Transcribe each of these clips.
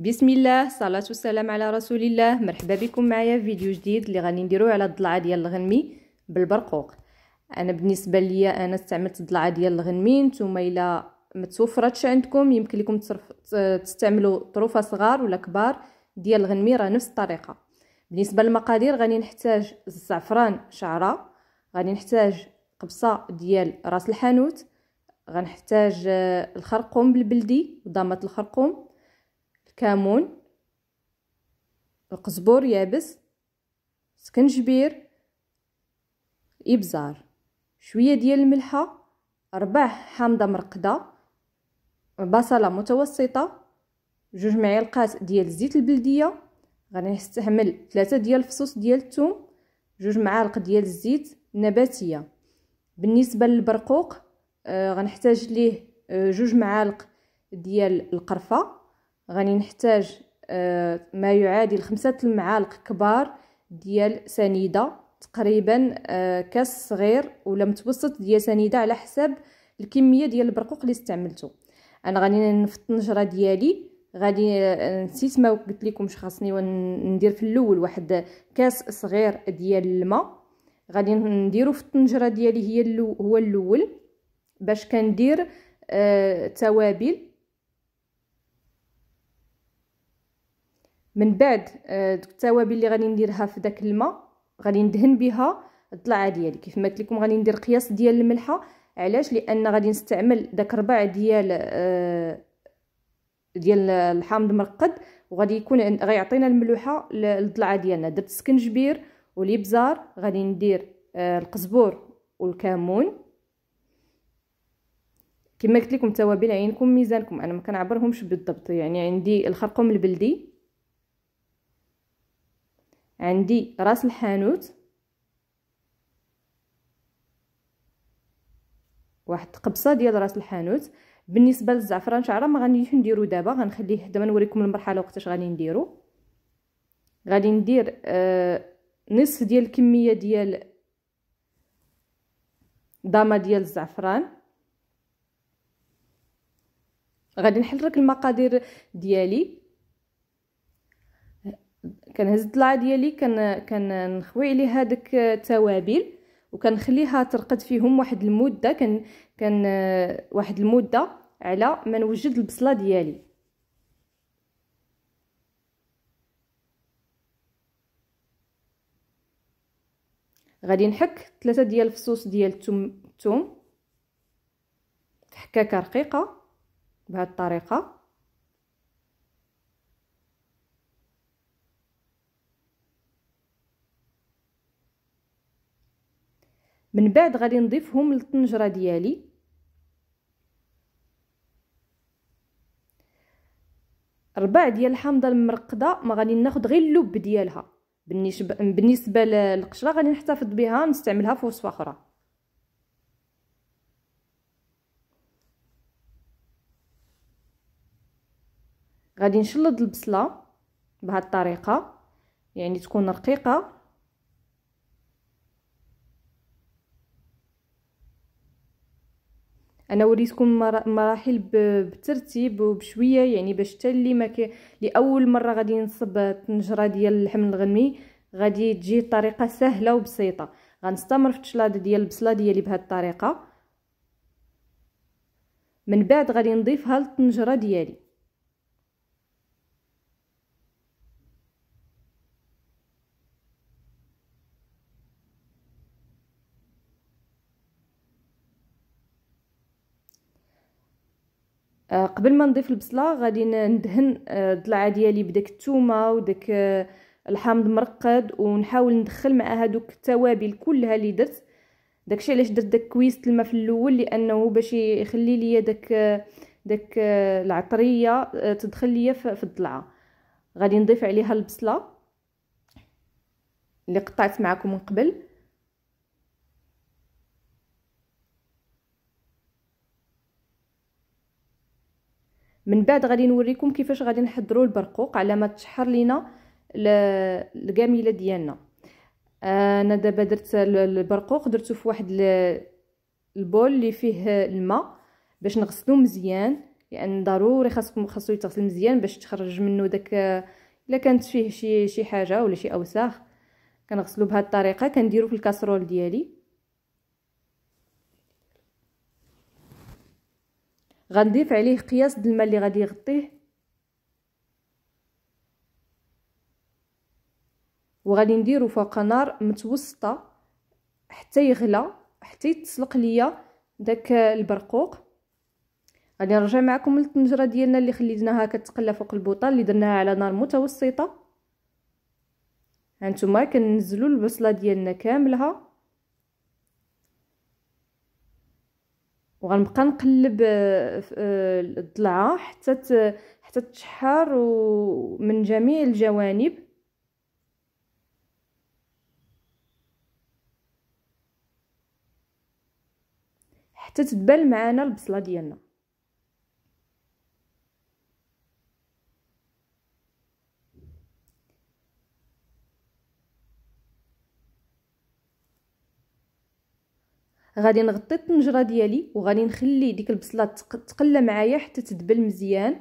بسم الله الصلاة والسلام على رسول الله مرحبا بكم معايا في فيديو جديد اللي غادي نديرو على الضلعه ديال الغنمي بالبرقوق انا بالنسبه ليا انا استعملت الضلعه ديال الغنمي نتوما الا ما توفرتش عندكم يمكن لكم تستعملوا طروفه صغار ولا كبار ديال الغنمي راه نفس الطريقه بالنسبه للمقادير غادي نحتاج الزعفران شعره غادي نحتاج قبصه ديال راس الحانوت غنحتاج الخرقوم بالبلدي وضامه الخرقوم كمون القزبور يابس سكنجبير إبزار شويه ديال الملحه ربع حامضه مرقده بصله متوسطه جوج معلقات ديال الزيت البلديه غادي نستعمل ثلاثة ديال الفصوص ديال الثوم جوج معالق ديال الزيت نباتيه بالنسبه للبرقوق آه غنحتاج ليه آه، جوج معالق ديال القرفه غادي نحتاج آه، ما يعادل خمسة المعالق كبار ديال سنيدة تقريبا آه، كاس صغير ولا متوسط ديال سنيدة على حساب الكمية ديال البرقوق اللي استعملته انا غادي نفط النجرة ديالي غادي آه، نسيت ما قلت لكم خاصني ندير في الاول واحد كاس صغير ديال الماء غادي نديرو في الطنجره ديالي هي اللو هو الاول باش كندير التوابل من بعد آه، دوك التوابل اللي غادي نديرها في داك الماء غادي ندهن بها الضلعه ديالي كيف ما قلت لكم غادي ندير قياس ديال الملحه علاش لان غادي نستعمل داك ربع ديال آه، ديال الحامض مرقد وغادي يكون غيعطينا الملوحه الضلعه ديالنا درت السكنجبير والابزار غادي ندير آه، القزبور والكمون كما قلت لكم توابل عينكم ميزانكم انا ما كنعبرهمش بالضبط يعني عندي الخرقوم البلدي عندي راس الحانوت واحد قبصه ديال راس الحانوت بالنسبه للزعفران شعره ما غنجيش نديرو دابا غنخليه دابا نوريكم المرحله وقتاش غادي نديرو غادي ندير آه نصف ديال الكميه ديال ضامه ديال الزعفران غادي نحرك المقادير ديالي كنهز الضلعه ديالي كن كنخوي عليها داك التوابل وكنخليها ترقد فيهم واحد المده كن كان واحد المده على ما نوجد البصله ديالي غادي نحك ثلاثة ديال الفصوص ديال الثوم الثوم حكاكه رقيقه بهذه الطريقه من بعد غادي نضيفهم للطنجره ديالي ربع ديال الحامضه المرقده ما غادي ناخد غير اللب ديالها بالنسبه للقشره غادي نحتفظ بها نستعملها في وصفه اخرى غادي نشلض البصله بهذه الطريقه يعني تكون رقيقه انا وريتكم مراحل بالترتيب وبشويه يعني باش حتى اللي ما لاول مره غادي نصب الطنجره ديال اللحم الغنمي غادي تجي طريقه سهله وبسيطه غنستمر في التشلاد ديال البصله ديالي بهذه الطريقه من بعد غادي نضيفها للطنجره ديالي آه، قبل ما نضيف البصله غادي ندهن آه، الضلعه ديالي بداك الثومه وداك آه، الحامض مرقد ونحاول ندخل مع هادوك التوابل كلها اللي درت داكشي علاش درت داك كويس الماء في الاول لانه باش يخلي لي داك داك العطريه تدخل لي في الضلعه غادي نضيف عليها البصله اللي قطعت معكم من قبل من بعد غادي نوريكم كيفاش غادي نحضروا البرقوق على ما تشحر لينا الكاميله ديالنا آه، انا دابا درت البرقوق درته في واحد البول اللي فيه الماء باش نغسلو مزيان لان يعني ضروري خاصكم خاصو يتغسل مزيان باش تخرج منه داك الا كانت فيه شي شي حاجه ولا شي اوساخ كنغسلو بهاد الطريقه كنديرو في الكاسرول ديالي غنضيف عليه قياس الماء اللي غادي يغطيه وغادي نديرو فوق نار متوسطه حتى يغلى حتى يتسلق ليا داك البرقوق غادي نرجع معكم للطنجره ديالنا اللي خليناها كتقلى فوق البوطه اللي درناها على نار متوسطه هانتوما كننزلوا البصله ديالنا كاملها وغنبقى نقلب آه، آه، الضلعه حتى حتى تشحر من جميع الجوانب حتى تدبل معنا البصله ديالنا غادي نغطي الطنجره ديالي وغادي نخلي ديك البصله تقلى معايا حتى تدبل مزيان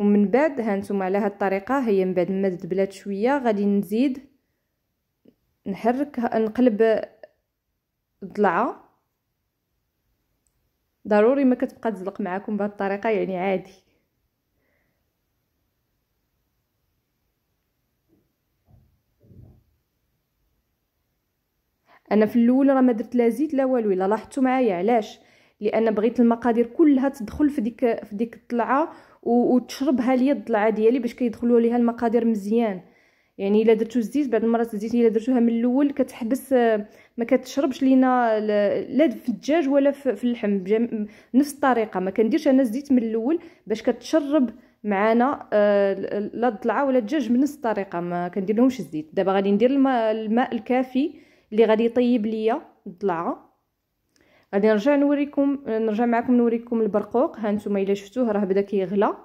ومن بعد هانتوما على هاد الطريقه هي من بعد ما تدبلات شويه غادي نزيد نحرك نقلب الضلعه ضروري ما كتبقى تزلق معاكم بهاد الطريقه يعني عادي انا في الاول راه ما درت لا زيت لا والو الا لاحظتوا معايا علاش لان بغيت المقادير كلها تدخل في ديك في ديك الطلعه وتشربها ليا الضلعه ديالي باش كيدخلوا ليها المقادير مزيان يعني الا درتو الزيت بعض المرات الزيت الا درتوها من الاول كتحبس ما كتشربش لينا لا في الدجاج ولا في اللحم نفس الطريقه ما كنديرش انا الزيت من الاول باش كتشرب معانا آه، لا الطلعه ولا الدجاج بنفس الطريقه ما كندير لهمش الزيت دابا غادي ندير الماء الكافي اللي غادي يطيب ليا الضلعه غادي نرجع نوريكم نرجع معكم نوريكم البرقوق ها نتوما الا شفتوه راه بدا كيغلى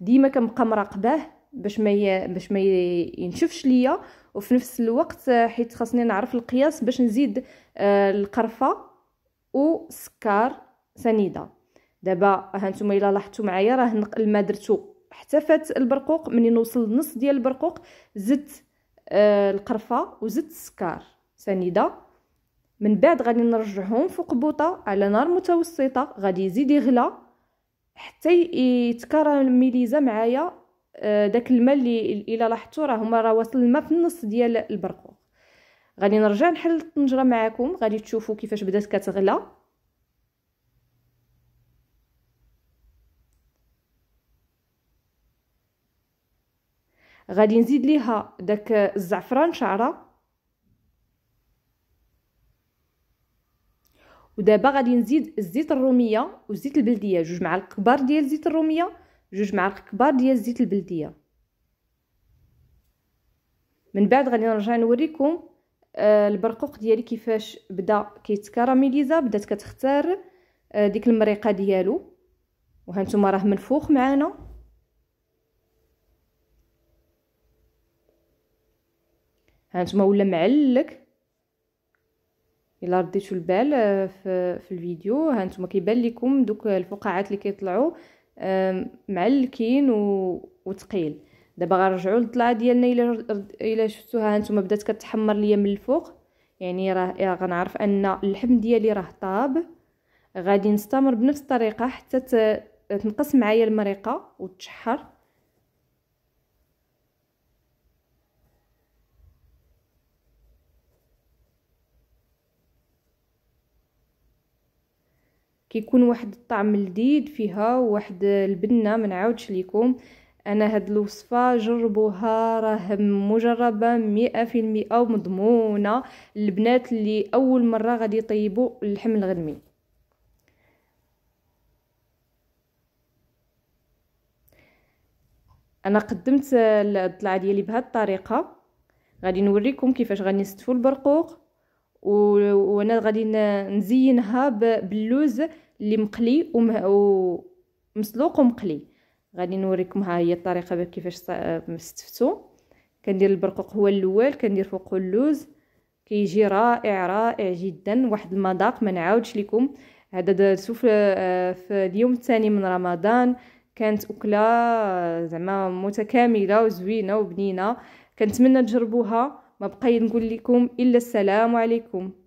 ديما كنبقى مراقباه باش ما ي... باش ما ينشفش ليا وفي نفس الوقت حيت خاصني نعرف القياس باش نزيد آه، القرفه وسكر سنيده دابا ها نتوما الا لاحظتوا معايا راه الماء درتو حتى فات البرقوق منين نوصل نص ديال البرقوق زدت آه، القرفه وزدت السكر سنيده من بعد غادي نرجعهم فوق بوطه على نار متوسطه غادي يزيد يغلى حتى يتكراميليزا معايا آه، داك الماء اللي الا لاحظتوا راه هما راه واصل الماء في النص ديال البرقوق غادي نرجع نحل الطنجره معاكم غادي تشوفوا كيفاش بدات كتغلى غادي نزيد ليها داك الزعفران شعره ودابا غادي نزيد الزيت الروميه والزيت البلديه جوج معالق كبار ديال زيت الروميه جوج معالق كبار ديال الزيت البلديه من بعد غادي نرجع نوريكم آه البرقوق ديالي كيفاش بدا كيتكراميليزا بدات كتختار آه ديك المريقه ديالو وهانتوما راه منفوخ معانا هانتوما ولا معلك الا رديتو البال آه، في, في الفيديو هانتوما كيبان لكم دوك الفقاعات اللي كيطلعوا معلكين و... وتقيل دابا غنرجعوا للطلعه ديالنا الا الا شفتوها هانتوما بدات كتحمر ليا من الفوق يعني راه إيه، غنعرف ان اللحم ديالي راه طاب غادي نستمر بنفس الطريقه حتى تنقص معايا المريقه وتشحر كيكون واحد الطعم لذيذ فيها واحد البنه ما نعاودش لكم انا هاد الوصفه جربوها راه مجربه مئة في المئة ومضمونه البنات اللي اول مره غادي يطيبوا اللحم الغنمي انا قدمت الطلعه ديالي بهاد الطريقه غادي نوريكم كيفاش نستفوا البرقوق وانا غادي نزينها باللوز اللي مقلي ومسلوق ومقلي غادي نوريكم ها هي الطريقه كيفاش استفتو كندير البرقوق هو الاول كندير فوقه اللوز كيجي رائع رائع جدا واحد المذاق ما نعاودش لكم هذا درتو آه، في اليوم الثاني من رمضان كانت اكله آه، زعما متكامله وزوينه وبنينه كنتمنى تجربوها ما بقيت نقول لكم الا السلام عليكم